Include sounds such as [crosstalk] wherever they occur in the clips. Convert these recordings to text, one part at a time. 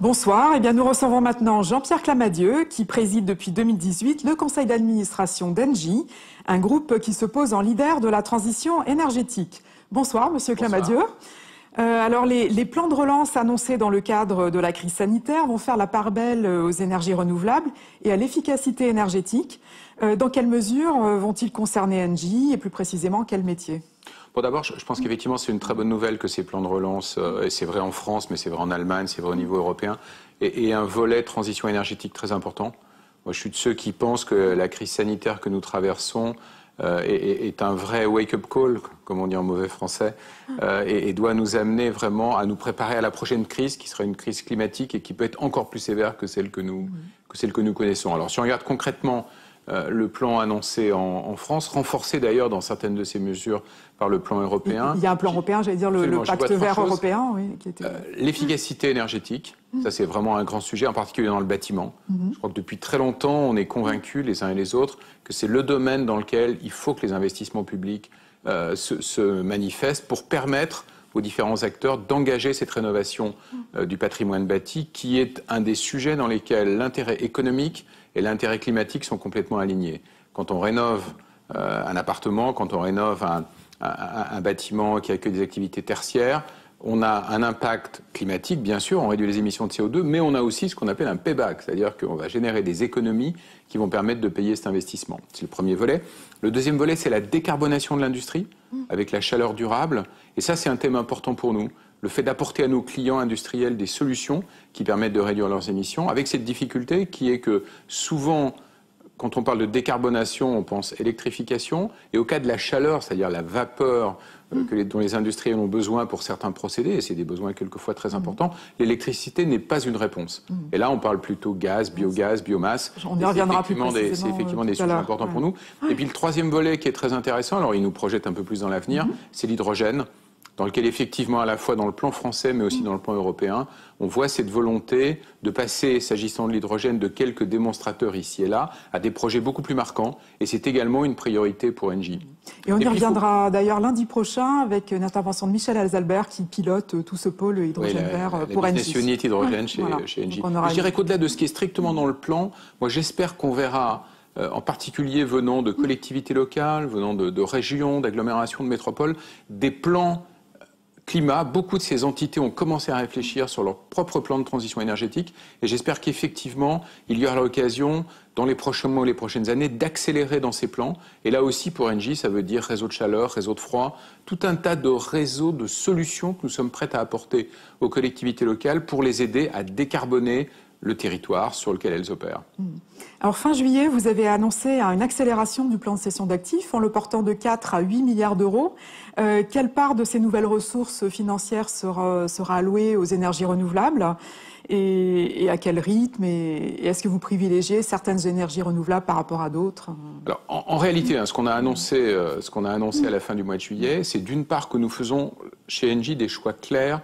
Bonsoir. Eh bien, nous recevons maintenant Jean-Pierre Clamadieu, qui préside depuis 2018 le conseil d'administration d'Engie, un groupe qui se pose en leader de la transition énergétique. Bonsoir, Monsieur Clamadieu. Euh, alors, les, plans de relance annoncés dans le cadre de la crise sanitaire vont faire la part belle euh, aux énergies renouvelables et à l'efficacité énergétique. Euh, dans quelle mesure vont-ils concerner Engie et plus précisément quel métier pour d'abord, je pense qu'effectivement, c'est une très bonne nouvelle que ces plans de relance, euh, et c'est vrai en France, mais c'est vrai en Allemagne, c'est vrai au niveau européen, et, un volet transition énergétique très important. Moi, je suis de ceux qui pensent que la crise sanitaire que nous traversons euh, est, un vrai wake-up call, comme on dit en mauvais français, euh, et, et, doit nous amener vraiment à nous préparer à la prochaine crise, qui sera une crise climatique et qui peut être encore plus sévère que celle que nous, que celle que nous connaissons. Alors, si on regarde concrètement euh, le plan annoncé en, France, renforcé d'ailleurs dans certaines de ces mesures par le plan européen. Il y a un plan européen, j'allais dire le, pacte vert européen. Oui, euh, L'efficacité énergétique, mm. ça c'est vraiment un grand sujet, en particulier dans le bâtiment. Mm-hmm. Je crois que depuis très longtemps, on est convaincus les uns et les autres que c'est le domaine dans lequel il faut que les investissements publics euh, se, manifestent pour permettre aux différents acteurs d'engager cette rénovation mm. du patrimoine bâti, qui est un des sujets dans lesquels l'intérêt économique, et l'intérêt climatique sont complètement alignés. Quand on rénove euh, un appartement, quand on rénove un, un bâtiment qui accueille des activités tertiaires, on a un impact climatique, bien sûr, on réduit les émissions de CO2, mais on a aussi ce qu'on appelle un payback, c'est-à-dire qu'on va générer des économies qui vont permettre de payer cet investissement. C'est le premier volet. Le deuxième volet, c'est la décarbonation de l'industrie mmh. avec la chaleur durable. Et ça, c'est un thème important pour nous le fait d'apporter à nos clients industriels des solutions qui permettent de réduire leurs émissions, avec cette difficulté qui est que souvent, quand on parle de décarbonation, on pense électrification, et au cas de la chaleur, c'est-à-dire la vapeur euh, mm. dont les industriels ont besoin pour certains procédés, et c'est des besoins quelquefois très mm. importants, l'électricité n'est pas une réponse. Mm. Et là, on parle plutôt gaz, biogaz, biomasse. On y reviendra plus C'est effectivement des euh, sujets importants pour nous. Et puis le troisième volet qui est très intéressant, alors il nous projette un peu plus dans l'avenir, mm-hmm. c'est l'hydrogène dans lequel effectivement à la fois dans le plan français mais aussi mm. dans le plan européen, on voit cette volonté de passer, s'agissant de l'hydrogène, de quelques démonstrateurs ici et là, à des projets beaucoup plus marquants. Et c'est également une priorité pour Engie. Et on y reviendra d'ailleurs lundi prochain avec une intervention de Michel Alzalbert qui pilote euh, tout ce pôle hydrogène vert euh, pour la Unit hydrogène chez, Engie. Je dirais qu'au-delà de ce qui est strictement dans le plan, moi j'espère qu'on verra euh, en particulier venant de mm. collectivités locales, venant de, de régions, d'agglomérations, de métropoles, des plans climat, beaucoup de ces entités ont commencé à réfléchir sur leur propre plan de transition énergétique et j'espère qu'effectivement, il y aura l'occasion dans les prochains mois ou les prochaines années d'accélérer dans ces plans. Et là aussi, pour Engie, ça veut dire réseau de chaleur, réseau de froid, tout un tas de réseaux de solutions que nous sommes prêts à apporter aux collectivités locales pour les aider à décarboner le territoire sur lequel elles opèrent. Hmm. Alors fin juillet, vous avez annoncé hein, une accélération du plan de cession d'actifs en le portant de 4 à 8 milliards d'euros. Euh, quelle part de ces nouvelles ressources financières sera, sera allouée aux énergies renouvelables et, à quel rythme Et, est-ce que vous privilégiez certaines énergies renouvelables par rapport à d'autres Alors, en, réalité, hein, ce qu'on a annoncé, euh, ce qu'on a annoncé à la hmm. fin du mois de juillet, c'est d'une part que nous faisons chez Engie des choix clairs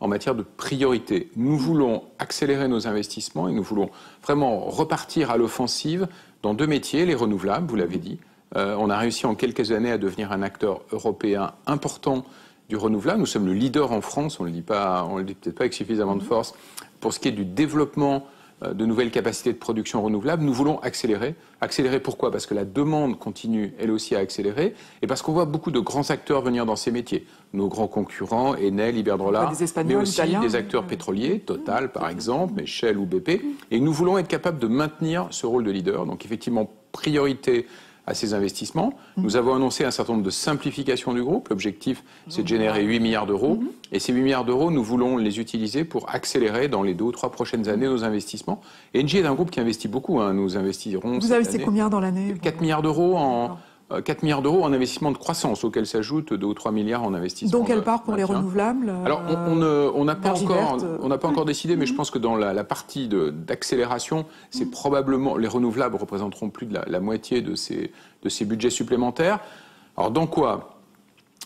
en matière de priorité. Nous voulons accélérer nos investissements et nous voulons vraiment repartir à l'offensive dans deux métiers, les renouvelables, vous l'avez dit. Euh, on a réussi en quelques années à devenir un acteur européen important du renouvelable. Nous sommes le leader en France, on ne dit, le dit peut-être pas avec suffisamment de force, pour ce qui est du développement euh, de nouvelles capacités de production renouvelable. Nous voulons accélérer. Accélérer pourquoi Parce que la demande continue, elle aussi, à accélérer, et parce qu'on voit beaucoup de grands acteurs venir dans ces métiers. Nos grands concurrents, Enel, Iberdrola, mais aussi des acteurs pétroliers, Total par exemple, Shell ou BP. Et nous voulons être capables de maintenir ce rôle de leader. Donc effectivement, priorité à ces investissements. Mmh. Nous avons annoncé un certain nombre de simplifications du groupe. L'objectif, c'est de mmh. générer 8 milliards d'euros. Mmh. Et ces 8 milliards d'euros, nous voulons les utiliser pour accélérer dans les deux ou trois prochaines années nos investissements. ENGIE est un groupe qui investit beaucoup. Hein. Nous investirons. Vous avez investissez combien dans l'année 4 milliards d'euros en. 4 euh, milliards d'euros en investissement de croissance, auxquels s'ajoutent 2 ou 3 milliards en investissement. Donc elle part pour les renouvelables Alors on euh, n'a pas, euh, encore, décidé, mais je mhm. pense que dans la, partie d'accélération, c'est mhm. probablement les renouvelables représenteront plus de la, moitié de ces, de ces budgets supplémentaires. Alors dans quoi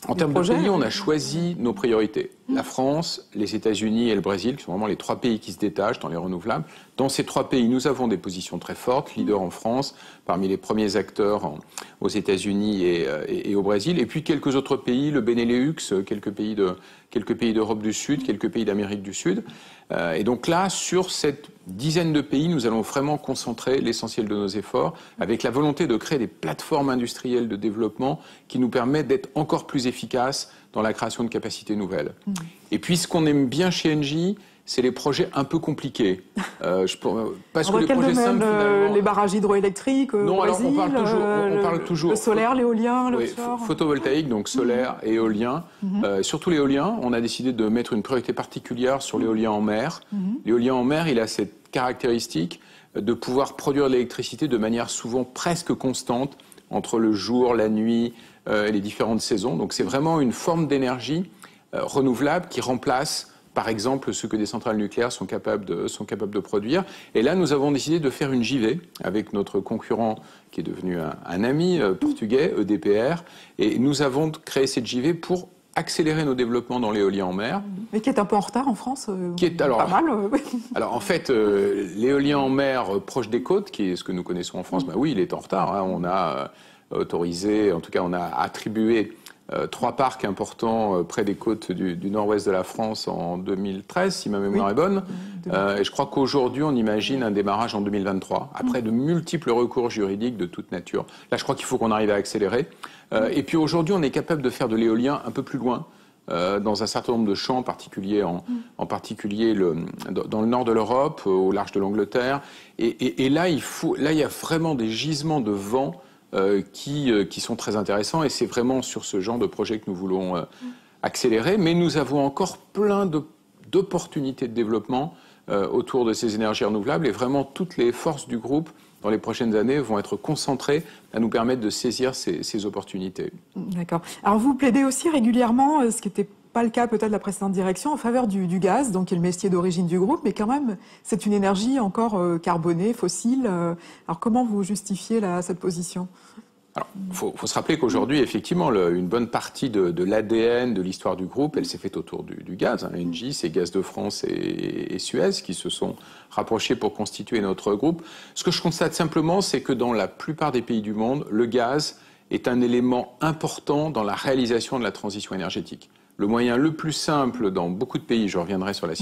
en termes de pays, on a choisi nos priorités. La mhm. France, les États-Unis et le Brésil, qui sont vraiment les trois pays qui se détachent dans les renouvelables. Dans ces trois pays, nous avons des positions très fortes, leader en France, parmi les premiers acteurs aux États-Unis euh, et, au Brésil, et puis quelques autres pays, le Benelux, quelques pays d'Europe du Sud, quelques pays d'Amérique du Sud. Euh, et donc là, sur cette dizaine de pays, nous allons vraiment concentrer l'essentiel de nos efforts avec la volonté de créer des plateformes industrielles de développement qui nous permettent d'être encore plus efficaces dans la création de capacités nouvelles. Mmh. Et puis, ce qu'on aime bien chez Engie, c'est les projets un peu compliqués. [laughs] Euh, je, parce que les projets simples, Les barrages hydroélectriques, euh, non, on parle toujours, euh, le, solaire, l'éolien, le photovoltaïque, donc mhm. solaire éolien. Mhm. surtout l'éolien, on a décidé de mettre une priorité particulière sur mhm. l'éolien en mer. L'éolien en mer, il a cette caractéristique de pouvoir produire de l'électricité de manière souvent presque constante entre le jour, la nuit et les différentes saisons. Donc c'est vraiment une forme d'énergie renouvelable qui remplace par exemple ce que des centrales nucléaires sont capables de, sont capables de produire. Et là, nous avons décidé de faire une JV avec notre concurrent qui est devenu un, ami euh, portugais, EDPR. Et nous avons créé cette JV pour accélérer nos développements dans l'éolien en mer. Mais qui est un peu en retard en France euh, qui est, alors, Pas mal. Euh, [laughs] alors en fait, l'éolien en mer proche des côtes, qui est ce que nous connaissons en France, mm. bah oui, il est en retard. Hein. On a autorisé, en tout cas on a attribué euh, trois parcs importants euh, près des côtes du, nord-ouest de la France en 2013, si ma mémoire est bonne. Euh, et je crois qu'aujourd'hui, on imagine un démarrage en 2023, après mm. de multiples recours juridiques de toute nature. Là, je crois qu'il faut qu'on arrive à accélérer. Mm. Et puis aujourd'hui, on est capable de faire de l'éolien un peu plus loin. dans un certain nombre de champs, mm. en particulier, en, particulier dans, le nord de l'Europe, au large de l'Angleterre. Et, là, il là, il y a vraiment des gisements de vent euh, qui, euh, qui, sont très intéressants. Et c'est vraiment sur ce genre de projet que nous voulons euh, mm. accélérer. Mais nous avons encore plein d'opportunités de, développement autour de ces énergies renouvelables. Et vraiment, toutes les forces du groupe dans les prochaines années vont être concentrées à nous permettre de saisir ces, ces opportunités. D'accord. Alors vous plaidez aussi régulièrement, ce qui était pas le cas peut-être de la précédente direction, en faveur du, gaz, donc qui est le métier d'origine du groupe, mais quand même, c'est une énergie encore euh, carbonée, fossile. Euh. alors comment vous justifiez cette position il faut, se rappeler qu'aujourd'hui, effectivement, une bonne partie de, l'ADN de l'histoire du groupe, elle s'est faite autour du, gaz. Hein. Engie, c'est Gaz de France et, Suez qui se sont rapprochés pour constituer notre groupe. Ce que je constate simplement, c'est que dans la plupart des pays du monde, le gaz est un élément important dans la réalisation de la transition énergétique. Le moyen le plus simple dans beaucoup de pays, je reviendrai sur mhm. la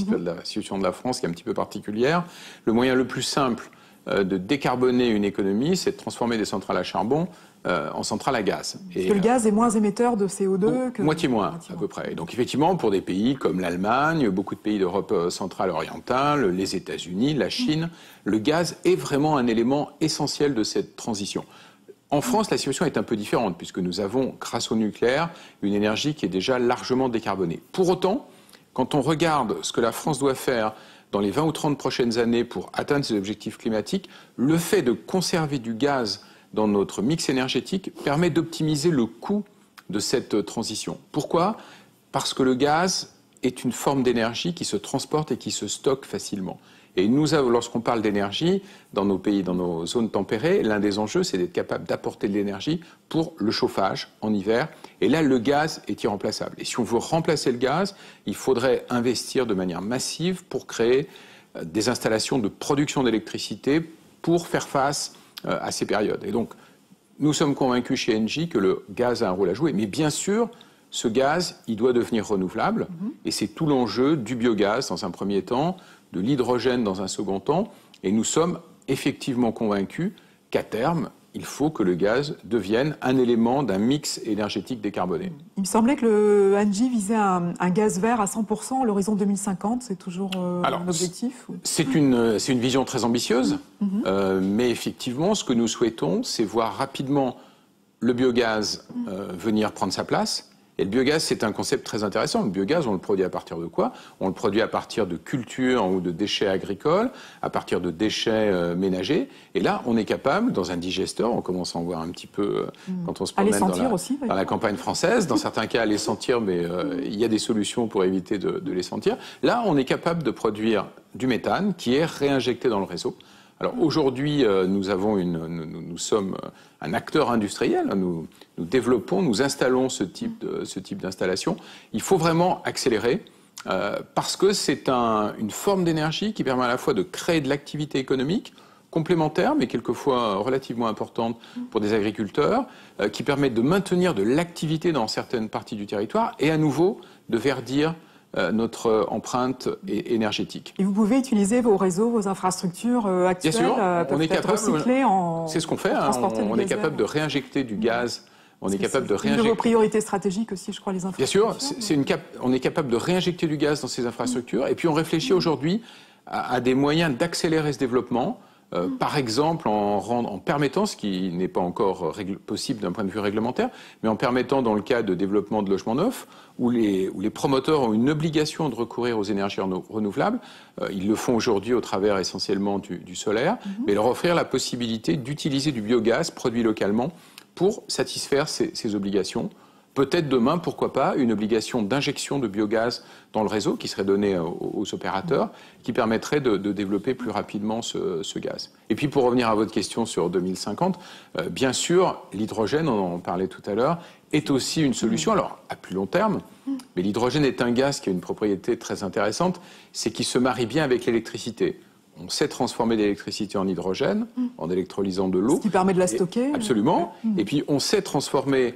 situation de la France qui est un petit peu particulière, le moyen le plus simple euh, de décarboner une économie, c'est de transformer des centrales à charbon euh, en centrales à gaz. et, le gaz euh, est moins émetteur de CO2 que... Moitié moins, à peu près. donc effectivement, pour des pays comme l'Allemagne, beaucoup de pays d'Europe centrale orientale, les États-Unis, la mhm. Chine, le gaz est vraiment un élément essentiel de cette transition. En France, la situation est un peu différente, puisque nous avons, grâce au nucléaire, une énergie qui est déjà largement décarbonée. Pour autant, quand on regarde ce que la France doit faire dans les 20 ou 30 prochaines années pour atteindre ses objectifs climatiques, le fait de conserver du gaz dans notre mix énergétique permet d'optimiser le coût de cette transition. Pourquoi Parce que le gaz est une forme d'énergie qui se transporte et qui se stocke facilement. Et nous, lorsqu'on parle d'énergie, dans nos pays, dans nos zones tempérées, l'un des enjeux, c'est d'être capable d'apporter de l'énergie pour le chauffage en hiver. Et là, le gaz est irremplaçable. Et si on veut remplacer le gaz, il faudrait investir de manière massive pour créer euh, des installations de production d'électricité pour faire face euh, à ces périodes. Et donc, nous sommes convaincus chez Engie que le gaz a un rôle à jouer. Mais bien sûr, ce gaz, il doit devenir renouvelable. Mhm. Et c'est tout l'enjeu du biogaz dans un premier temps, de l'hydrogène dans un second temps, et nous sommes effectivement convaincus qu'à terme, il faut que le gaz devienne un élément d'un mix énergétique décarboné. Il me semblait que le Angie visait un, gaz vert à 100% à l'horizon 2050. C'est toujours euh, objectif C'est une, vision très ambitieuse, mm-hmm. Mm-hmm. Euh, mais effectivement, ce que nous souhaitons, c'est voir rapidement le biogaz mm. euh, venir prendre sa place et le biogaz, c'est un concept très intéressant. Le biogaz, on le produit à partir de quoi On le produit à partir de cultures ou de déchets agricoles, à partir de déchets euh, ménagers. Et là, on est capable, dans un digesteur, on commence à en voir un petit peu euh, mm. quand on se promène dans la, aussi, dans la, campagne française, dans certains cas à les sentir, mais euh, il y a des solutions pour éviter de les sentir. Là, on est capable de produire du méthane qui est réinjecté dans le réseau. Alors aujourd'hui, euh, nous, avons une, nous, sommes un acteur industriel, hein. nous, développons, nous installons ce type, d'installation. Il faut vraiment accélérer. Euh, parce que c'est une forme d'énergie qui permet à la fois de créer de l'activité économique complémentaire, mais quelquefois relativement importante pour des agriculteurs, euh, qui permet de maintenir de l'activité dans certaines parties du territoire et à nouveau de verdir euh, notre empreinte énergétique. Et vous pouvez utiliser vos réseaux, vos infrastructures actuelles euh, Bien sûr, euh, on est capable, C'est ce qu'on fait, hein, on, est capable de réinjecter du gaz. On est, capable de réinjecter. Une de vos priorités stratégiques aussi, je crois, les infrastructures. Bien sûr, on est capable de réinjecter du gaz dans ces infrastructures. Et puis on réfléchit mm. aujourd'hui à, des moyens d'accélérer ce développement euh, par exemple en, permettant, ce qui n'est pas encore euh, possible d'un point de vue réglementaire, mais en permettant dans le cas de développement de logements neufs, où les, promoteurs ont une obligation de recourir aux énergies renouvelables, euh, ils le font aujourd'hui au travers essentiellement du, solaire, mhm. mais leur offrir la possibilité d'utiliser du biogaz produit localement pour satisfaire ces obligations. Peut-être demain, pourquoi pas, une obligation d'injection de biogaz dans le réseau qui serait donnée euh, aux, opérateurs, qui permettrait de, développer plus rapidement ce, gaz. Et puis pour revenir à votre question sur 2050, euh, bien sûr, l'hydrogène, on en parlait tout à l'heure, est aussi une solution, alors à plus long terme, mais l'hydrogène est un gaz qui a une propriété très intéressante, c'est qu'il se marie bien avec l'électricité on sait transformer l'électricité en hydrogène en électrolysant de l'eau. Ce qui permet de la stocker. absolument. Mm. Et puis on sait transformer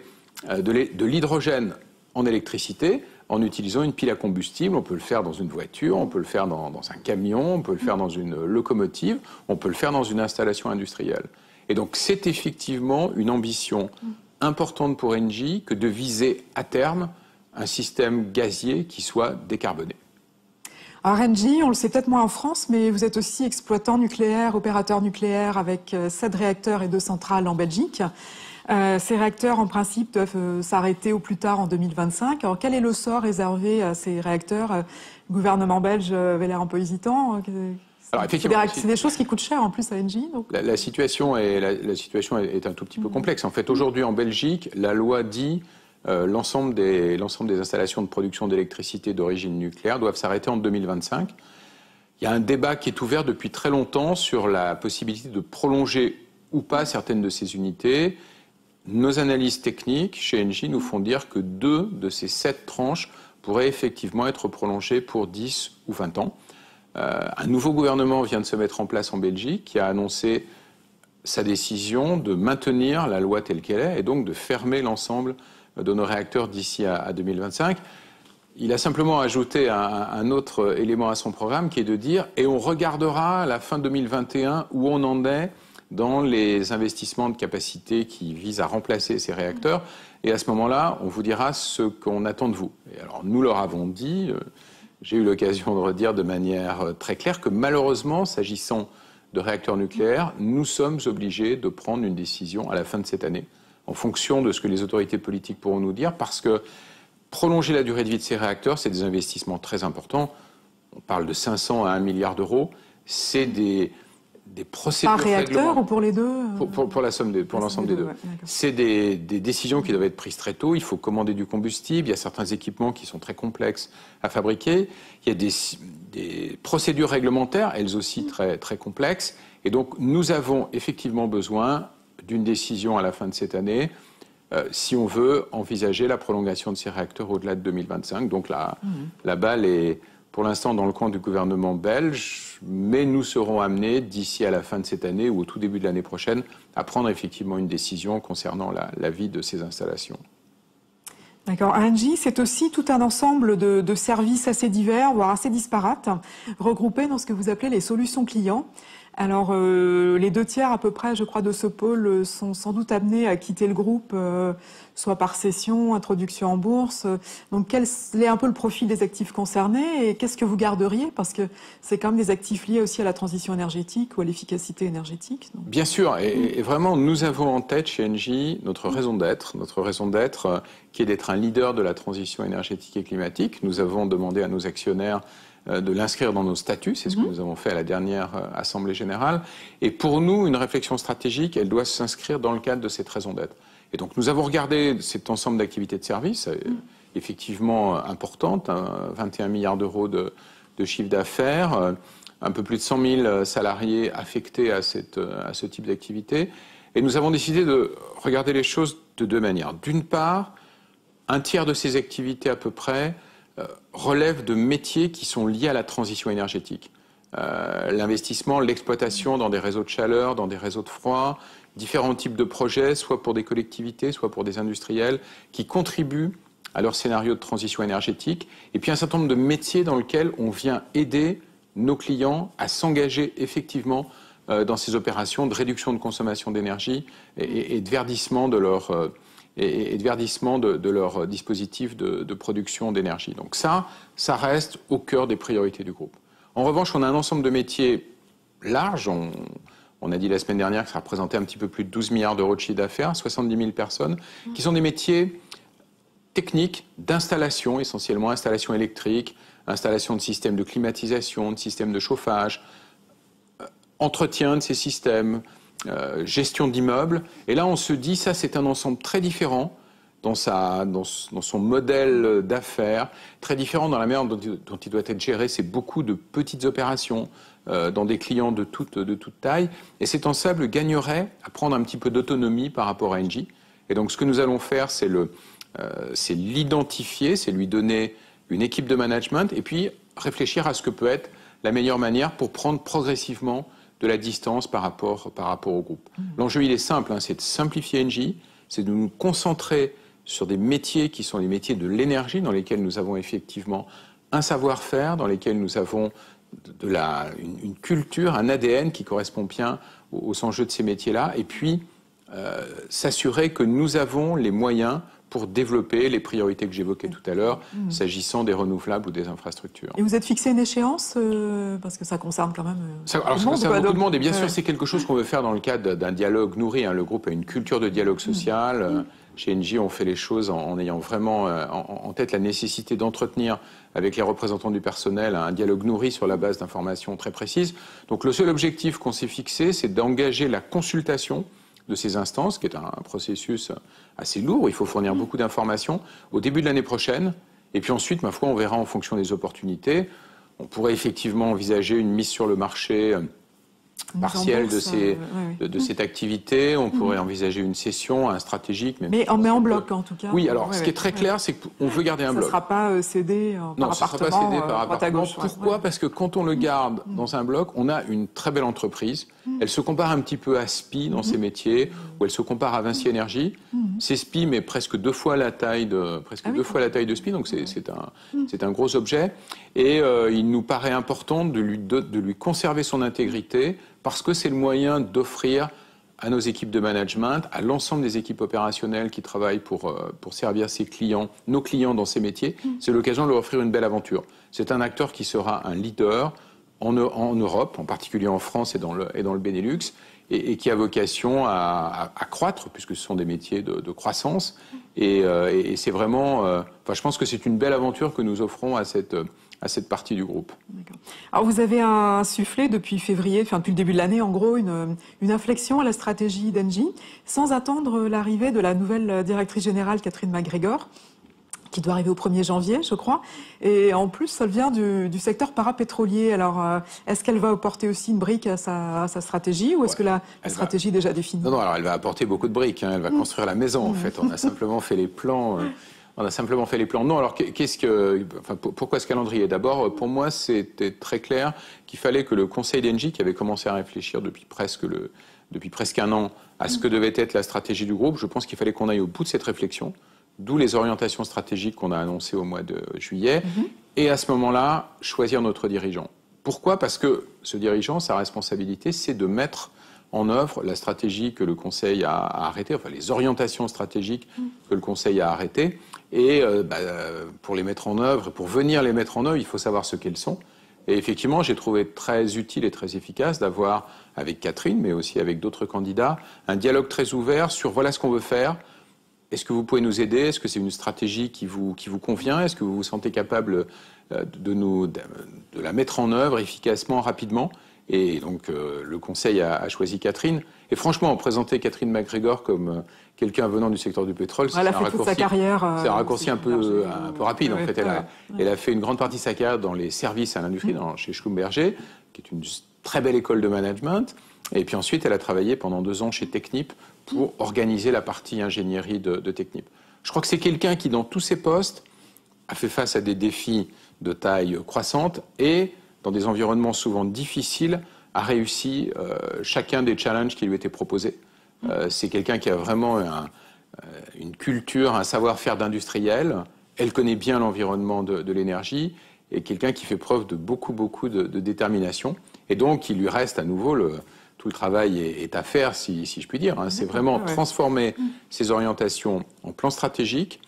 euh, de l'hydrogène en électricité en utilisant une pile à combustible. On peut le faire dans une voiture, on peut le faire dans, un camion, on peut le faire dans une locomotive, on peut le faire dans une installation industrielle. Et donc c'est effectivement une ambition importante pour Engie que de viser à terme un système gazier qui soit décarboné. Alors Engie, on le sait peut-être moins en France, mais vous êtes aussi exploitant nucléaire, opérateur nucléaire avec 7 euh, réacteurs et deux centrales en Belgique. Euh, ces réacteurs, en principe, doivent euh, s'arrêter au plus tard en 2025. Alors, quel est le sort réservé à ces réacteurs euh, Le gouvernement belge avait l'air un peu hésitant. Hein, c'est des choses qui coûtent cher en plus à Engie. La, situation est, la, situation est un tout petit peu mm-hmm. complexe. En fait, aujourd'hui en Belgique, la loi dit que l'ensemble des installations de production d'électricité d'origine nucléaire doivent s'arrêter en 2025. Il y a un débat qui est ouvert depuis très longtemps sur la possibilité de prolonger ou pas certaines de ces unités. Nos analyses techniques chez Engie nous font dire que deux de ces sept tranches pourraient effectivement être prolongées pour 10 ou 20 ans. Euh, un nouveau gouvernement vient de se mettre en place en Belgique qui a annoncé sa décision de maintenir la loi telle qu'elle est et donc de fermer l'ensemble de nos réacteurs d'ici à, 2025. Il a simplement ajouté un, un, autre élément à son programme qui est de dire et on regardera à la fin 2021 où on en est dans les investissements de capacité qui visent à remplacer ces réacteurs. Et à ce moment-là, on vous dira ce qu'on attend de vous. alors, nous leur avons dit, euh, j'ai eu l'occasion de redire de manière euh, très claire que malheureusement, s'agissant de réacteurs nucléaires, nous sommes obligés de prendre une décision à la fin de cette année, en fonction de ce que les autorités politiques pourront nous dire, parce que prolonger la durée de vie de ces réacteurs, c'est des investissements très importants. On parle de 500 à 1 milliard d'euros. C'est des des procédures. Par réacteur ou pour les deux euh pour, la somme pour ah, l'ensemble des deux. c'est des, décisions qui doivent être prises très tôt. Il faut commander du combustible. Il y a certains équipements qui sont très complexes à fabriquer. Il y a des, procédures réglementaires, elles aussi mm. très très complexes. Et donc nous avons effectivement besoin d'une décision à la fin de cette année. Euh, si on veut envisager la prolongation de ces réacteurs au-delà de 2025. Donc là, mm. la balle est, pour l'instant dans le coin du gouvernement belge, mais nous serons amenés d'ici à la fin de cette année ou au tout début de l'année prochaine à prendre effectivement une décision concernant la, vie de ces installations. D'accord. ANGIE, c'est aussi tout un ensemble de, de, services assez divers, voire assez disparates, regroupés dans ce que vous appelez les solutions clients. Alors, euh, les deux tiers à peu près, je crois, de ce pôle euh, sont sans doute amenés à quitter le groupe, euh, soit par session, introduction en bourse. Donc, quel est un peu le profil des actifs concernés et qu'est-ce que vous garderiez Parce que c'est quand même des actifs liés aussi à la transition énergétique ou à l'efficacité énergétique. Bien sûr, et, et, vraiment, nous avons en tête chez Engie notre raison d'être, notre raison d'être qui est d'être un leader de la transition énergétique et climatique. Nous avons demandé à nos actionnaires euh, de l'inscrire dans nos statuts. C'est ce que mhm. nous avons fait à la dernière euh, Assemblée générale. Et pour nous, une réflexion stratégique, elle doit s'inscrire dans le cadre de cette raison d'être. Et donc, nous avons regardé cet ensemble d'activités de service, euh, mhm. effectivement importantes, 21 hein, milliards d'euros de, de, chiffre d'affaires, un peu plus de 100 000 salariés affectés à, à ce type d'activité. Et nous avons décidé de regarder les choses de deux manières. D'une part, un tiers de ces activités à peu près euh, relèvent de métiers qui sont liés à la transition énergétique. Euh, l'investissement, l'exploitation dans des réseaux de chaleur, dans des réseaux de froid, différents types de projets, soit pour des collectivités, soit pour des industriels, qui contribuent à leur scénario de transition énergétique, et puis un certain nombre de métiers dans lesquels on vient aider nos clients à s'engager effectivement euh, dans ces opérations de réduction de consommation d'énergie et, de verdissement de leur et, de verdissement de, de, leur dispositif de, production d'énergie. Donc ça, ça reste au cœur des priorités du groupe. En revanche, on a un ensemble de métiers larges. On, on a dit la semaine dernière que ça représentait un petit peu plus de 12 milliards d'euros de chiffre d'affaires, 70 000 personnes, qui sont des métiers techniques d'installation, essentiellement installation électrique, installation de systèmes de climatisation, de systèmes de chauffage, euh, entretien de ces systèmes, euh, gestion d'immeubles. Et là, on se dit, ça, c'est un ensemble très différent dans, sa, dans, son modèle d'affaires, très différent dans la manière dont, il doit être géré. C'est beaucoup de petites opérations euh, dans des clients de toute, de toute taille. Et cet ensemble gagnerait à prendre un petit peu d'autonomie par rapport à Engie. Et donc, ce que nous allons faire, euh, c'est l'identifier, c'est lui donner une équipe de management et puis réfléchir à ce que peut être la meilleure manière pour prendre progressivement de la distance par rapport, par rapport au groupe. Mmh. L'enjeu, il est simple, hein, c'est de simplifier NJ, c'est de nous concentrer sur des métiers qui sont les métiers de l'énergie, dans lesquels nous avons effectivement un savoir-faire, dans lesquels nous avons une, culture, un ADN qui correspond bien aux, enjeux de ces métiers-là, et puis euh, s'assurer que nous avons les moyens pour développer les priorités que j'évoquais tout à l'heure, mm. s'agissant des renouvelables ou des infrastructures. Et vous êtes fixé une échéance euh, Parce que ça concerne quand même. Euh, ça, alors, ça concerne Et bien sûr, c'est quelque chose qu'on veut faire dans le cadre d'un dialogue nourri. Hein. Le groupe a une culture de dialogue mm. social. Mm. Euh, chez NJ, on fait les choses en, ayant vraiment en, en, tête la nécessité d'entretenir avec les représentants du personnel un dialogue nourri sur la base d'informations très précises. Donc, le seul objectif qu'on s'est fixé, c'est d'engager la consultation de ces instances, qui est un, processus assez lourd. Il faut fournir mm. beaucoup d'informations au début de l'année prochaine. Et puis ensuite, ma foi, on verra en fonction des opportunités. On pourrait effectivement envisager une mise sur le marché euh, partielle de, ces, euh, de, mm. cette activité. On mm. pourrait envisager une session, un stratégique. mais, on met en bloc, en tout cas. Oui, alors ce qui est très clair, c'est qu'on veut garder un bloc. Ça ne sera pas euh, cédé par non, par appartement. Pourquoi Parce que quand on le garde dans un bloc, on a une très belle entreprise Mmh. Elle se compare un petit peu à SPI dans mmh. ses métiers, ou elle se compare à Vinci mmh. Energy. C'est SPI, mais presque deux fois la taille de, presque ah SPI, donc c'est un, gros objet. Et euh, il nous paraît important de lui, conserver son intégrité, parce que c'est le moyen d'offrir à nos équipes de management, à l'ensemble des équipes opérationnelles qui travaillent pour, euh, pour servir ses clients, nos clients dans ces métiers. C'est l'occasion de leur offrir une belle aventure. C'est un acteur qui sera un leader, en, Europe, en particulier en France et dans le, Benelux, et, qui a vocation à, croître, puisque ce sont des métiers de, croissance. Euh, et, c'est vraiment, euh, enfin, je pense que c'est une belle aventure que nous offrons à cette, à cette partie du groupe. Alors vous avez insufflé depuis février, enfin depuis le début de l'année en gros, une, inflexion à la stratégie d'Engie, sans attendre l'arrivée de la nouvelle euh, directrice générale Catherine McGregor qui doit arriver au 1er janvier, je crois. Et en plus, ça vient du, secteur parapétrolier. Alors, euh, est-ce qu'elle va apporter aussi une brique à sa, stratégie ou est-ce que la, stratégie est déjà définie Non, non, alors elle va apporter beaucoup de briques. Hein. Elle va mm. construire la maison, en mm. fait. On a simplement fait les plans. Euh, [laughs] on a simplement fait les plans. Non, alors qu'est-ce que, pourquoi ce calendrier D'abord, pour moi, c'était très clair qu'il fallait que le Conseil d'Engie, qui avait commencé à réfléchir depuis presque le, depuis presque un an à ce que mm. devait être la stratégie du groupe, je pense qu'il fallait qu'on aille au bout de cette réflexion d'où les orientations stratégiques qu'on a annoncées au mois de juillet, mhm. et à ce moment-là, choisir notre dirigeant. Pourquoi Parce que ce dirigeant, sa responsabilité, c'est de mettre en œuvre la stratégie que le Conseil a, arrêtée, enfin les orientations stratégiques mhm. que le Conseil a arrêtées. Et euh, bah, pour les mettre en œuvre, pour venir les mettre en œuvre, il faut savoir ce qu'elles sont. Et effectivement, j'ai trouvé très utile et très efficace d'avoir, avec Catherine, mais aussi avec d'autres candidats, un dialogue très ouvert sur voilà ce qu'on veut faire, est-ce que vous pouvez nous aider Est-ce que c'est une stratégie qui vous, convient Est-ce que vous vous sentez capable euh, de, de la mettre en œuvre efficacement, rapidement Et donc, euh, le Conseil a, choisi Catherine. Et franchement, présenter Catherine McGregor comme euh, quelqu'un venant du secteur du pétrole, c'est un, raccourci, un raccourci un peu, rapide. elle, a, fait une grande partie de sa carrière dans les services à l'industrie, mm. chez Schlumberger, qui est une très belle école de management. Et puis ensuite, elle a travaillé pendant deux ans chez Technip pour organiser la partie ingénierie de, de Technip. Je crois que c'est quelqu'un qui, dans tous ses postes, a fait face à des défis de taille croissante et, dans des environnements souvent difficiles, a réussi euh, chacun des challenges qui lui étaient proposés. Euh, c'est quelqu'un qui a vraiment euh, une culture, un savoir-faire d'industriel. Elle connaît bien l'environnement de, l'énergie et quelqu'un qui fait preuve de beaucoup, beaucoup de, de, détermination. Et donc, il lui reste à nouveau le, le travail est, à faire, si, je puis dire. Hein. C'est vraiment transformer mm. ces orientations en plan stratégique,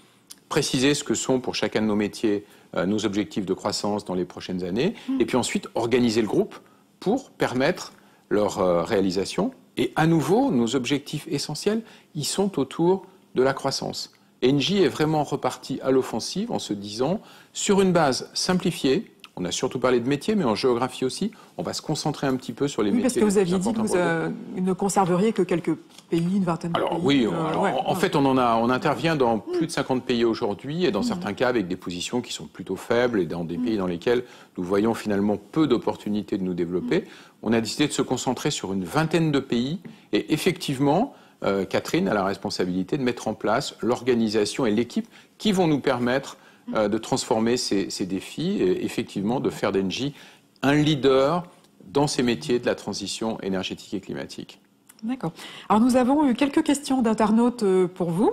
préciser ce que sont pour chacun de nos métiers euh, nos objectifs de croissance dans les prochaines années, mm. et puis ensuite organiser le groupe pour permettre leur euh, réalisation. Et à nouveau, nos objectifs essentiels, ils sont autour de la croissance. Engie est vraiment reparti à l'offensive en se disant, sur une base simplifiée, on a surtout parlé de métiers, mais en géographie aussi. On va se concentrer un petit peu sur les métiers. Parce que vous aviez dit que vous euh, ne conserveriez que quelques pays, une vingtaine de pays. Oui, euh, alors, en, fait, on, a, intervient dans hmm. plus de 50 pays aujourd'hui, et dans hmm. certains cas avec des positions qui sont plutôt faibles, et dans des hmm. pays dans lesquels nous voyons finalement peu d'opportunités de nous développer. On a décidé de se concentrer sur une vingtaine de pays, et effectivement, euh, Catherine a la responsabilité de mettre en place l'organisation et l'équipe qui vont nous permettre euh, de transformer ces, défis et effectivement de faire d'Engie un leader dans ces métiers de la transition énergétique et climatique. D'accord. Alors nous avons eu quelques questions d'internautes euh, pour vous,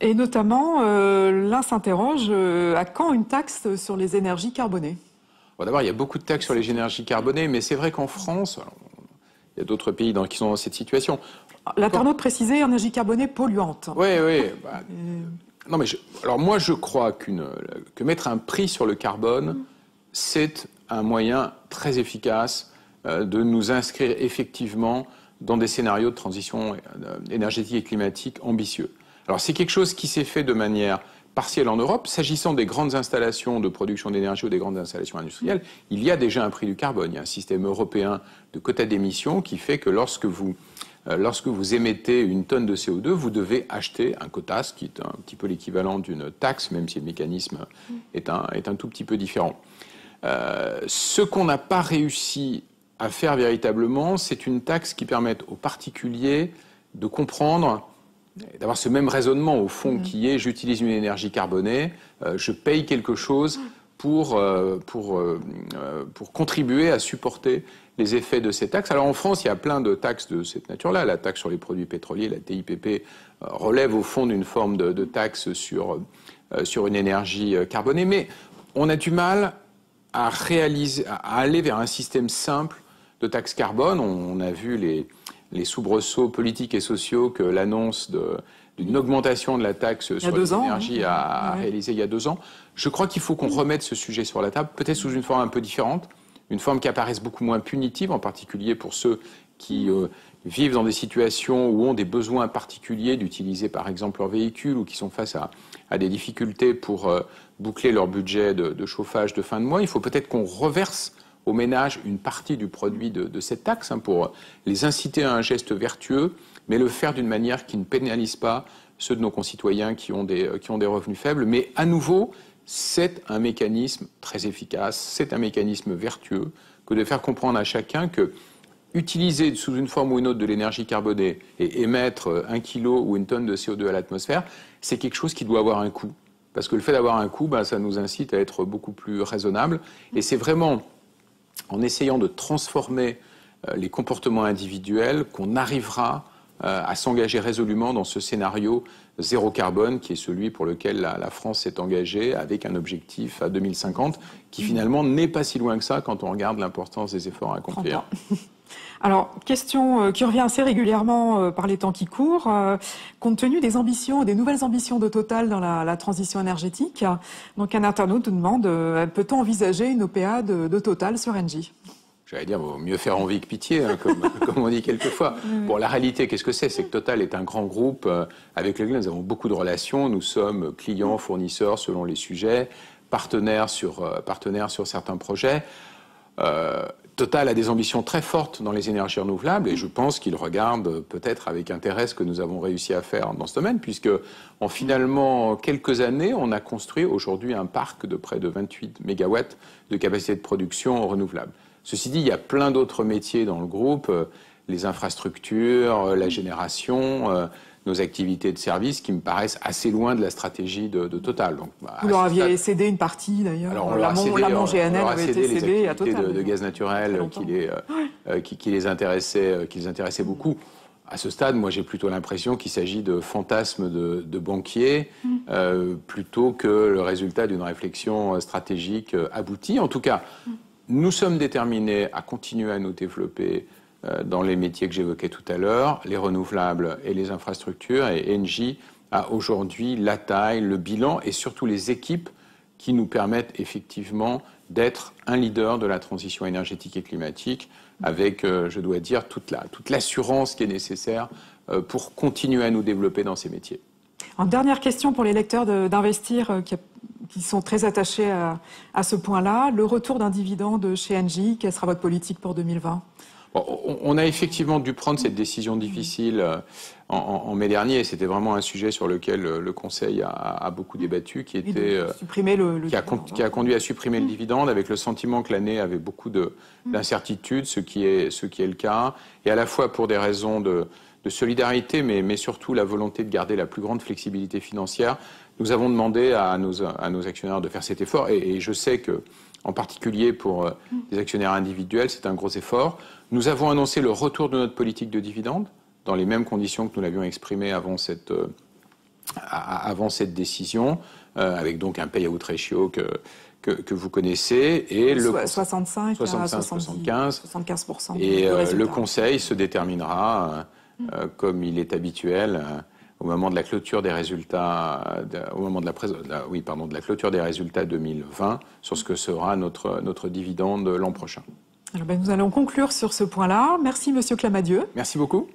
et notamment euh, l'un s'interroge à quand une taxe sur les énergies carbonées D'abord, il y a beaucoup de taxes sur les énergies carbonées, mais c'est vrai qu'en France, il y a d'autres pays dans, qui sont dans cette situation. L'internaute précisait énergie carbonée polluante. Oui, oui. Bah, non, mais alors moi, je crois que mettre un prix sur le carbone, mm. c'est un moyen très efficace euh, de nous inscrire effectivement dans des scénarios de transition euh, énergétique et climatique ambitieux. Alors c'est quelque chose qui s'est fait de manière partielle en Europe. S'agissant des grandes installations de production d'énergie ou des grandes installations industrielles, mm. il y a déjà un prix du carbone. Il y a un système européen de quotas d'émissions qui fait que lorsque vous euh, lorsque vous émettez une tonne de CO2, vous devez acheter un quotas, qui est un petit peu l'équivalent d'une taxe, même si le mécanisme est un, tout petit peu différent. Euh, ce qu'on n'a pas réussi à faire véritablement, c'est une taxe qui permette aux particuliers de comprendre, d'avoir ce même raisonnement au fond mm. qui est j'utilise une énergie carbonée, euh, je paye quelque chose mm. pour, pour, pour contribuer à supporter les effets de ces taxes. Alors en France, il y a plein de taxes de cette nature-là. La taxe sur les produits pétroliers, la TIPP, euh, relève au fond d'une forme de, taxe sur, euh, sur une énergie euh, carbonée. Mais on a du mal à, réaliser, à aller vers un système simple de taxe carbone. On, a vu les, les soubresauts politiques et sociaux que l'annonce d'une augmentation de la taxe sur l'énergie hein. a, réalisé il y a deux ans. Je crois qu'il faut qu'on remette ce sujet sur la table, peut-être sous une forme un peu différente, une forme qui apparaisse beaucoup moins punitive, en particulier pour ceux qui euh, vivent dans des situations où ont des besoins particuliers d'utiliser par exemple leur véhicule ou qui sont face à, des difficultés pour euh, boucler leur budget de, chauffage de fin de mois, il faut peut-être qu'on reverse aux ménages une partie du produit de, cette taxe hein, pour euh, les inciter à un geste vertueux, mais le faire d'une manière qui ne pénalise pas ceux de nos concitoyens qui ont des, qui ont des revenus faibles. Mais à nouveau, c'est un mécanisme très efficace, c'est un mécanisme vertueux que de faire comprendre à chacun que utiliser sous une forme ou une autre de l'énergie carbonée et émettre un kilo ou une tonne de CO2 à l'atmosphère, c'est quelque chose qui doit avoir un coût. Parce que le fait d'avoir un coût, ben, ça nous incite à être beaucoup plus raisonnable. Et c'est vraiment en essayant de transformer euh, les comportements individuels qu'on arrivera euh, à s'engager résolument dans ce scénario zéro carbone, qui est celui pour lequel la, France s'est engagée avec un objectif à 2050, qui finalement n'est pas si loin que ça quand on regarde l'importance des efforts à accomplir. Alors, question euh, qui revient assez régulièrement euh, par les temps qui courent. Compte tenu des ambitions, des nouvelles ambitions de Total dans la, transition énergétique, donc un internaute nous demande, peut-on envisager une OPA de, de Total sur Engie J'allais dire, vaut mieux faire envie que pitié, hein, [laughs] comme, on dit quelquefois. Mm. Bon, la réalité, qu'est-ce que c'est C'est que Total est un grand groupe euh, avec lequel nous avons beaucoup de relations. Nous sommes clients, fournisseurs selon les sujets, partenaires sur, euh, partenaires sur certains projets. Euh, Total a des ambitions très fortes dans les énergies renouvelables et je pense qu'il regarde peut-être avec intérêt ce que nous avons réussi à faire dans ce domaine, puisque en finalement quelques années, on a construit aujourd'hui un parc de près de 28 mégawatts de capacité de production renouvelable. Ceci dit, il y a plein d'autres métiers dans le groupe, euh, les infrastructures, euh, la génération, euh, nos activités de service qui me paraissent assez loin de la stratégie de, Total. Vous bah, leur aviez cédé une partie d'ailleurs. Alors, on l'a cédé, GNL avait cédé les activités à Total. De, de gaz naturel qui les, qui, les intéressaient, qui beaucoup. À ce stade, moi, j'ai plutôt l'impression qu'il s'agit de fantasmes de, banquiers mm. plutôt que le résultat d'une réflexion stratégique aboutie. En tout cas, mm. Nous sommes déterminés à continuer à nous développer euh, dans les métiers que j'évoquais tout à l'heure, les renouvelables et les infrastructures. Et Engie a aujourd'hui la taille, le bilan et surtout les équipes qui nous permettent effectivement d'être un leader de la transition énergétique et climatique avec, euh, je dois dire, toute, la, toute l'assurance qui est nécessaire euh, pour continuer à nous développer dans ces métiers. En dernière question pour les lecteurs d'Investir, qui a qui sont très attachés à, ce point-là. Le retour d'un dividende chez Engie, quelle sera votre politique pour 2020 on a effectivement dû prendre cette décision difficile euh, en, mai dernier. C'était vraiment un sujet sur lequel euh, le Conseil a, beaucoup débattu, qui était euh, qui, a, conduit à supprimer le mm. dividende, avec le sentiment que l'année avait beaucoup mm. d'incertitudes, ce, ce qui est le cas, et à la fois pour des raisons de solidarité, mais, surtout la volonté de garder la plus grande flexibilité financière, nous avons demandé à nos, nos actionnaires de faire cet effort. Et, je sais que, en particulier pour euh, les actionnaires individuels, c'est un gros effort. Nous avons annoncé le retour de notre politique de dividendes dans les mêmes conditions que nous l'avions exprimé avant cette, euh, avant cette décision, euh, avec donc un payout ratio que, que, que vous connaissez. Et le 65 75, 75, et le Conseil se déterminera euh, comme il est habituel euh, au moment de la clôture des résultats, euh, au moment de la, oui, pardon, de la clôture des résultats 2020 sur ce que sera notre, notre dividende l'an prochain. Alors ben, nous allons conclure sur ce point-là. Merci Monsieur Clamadieu. Merci beaucoup.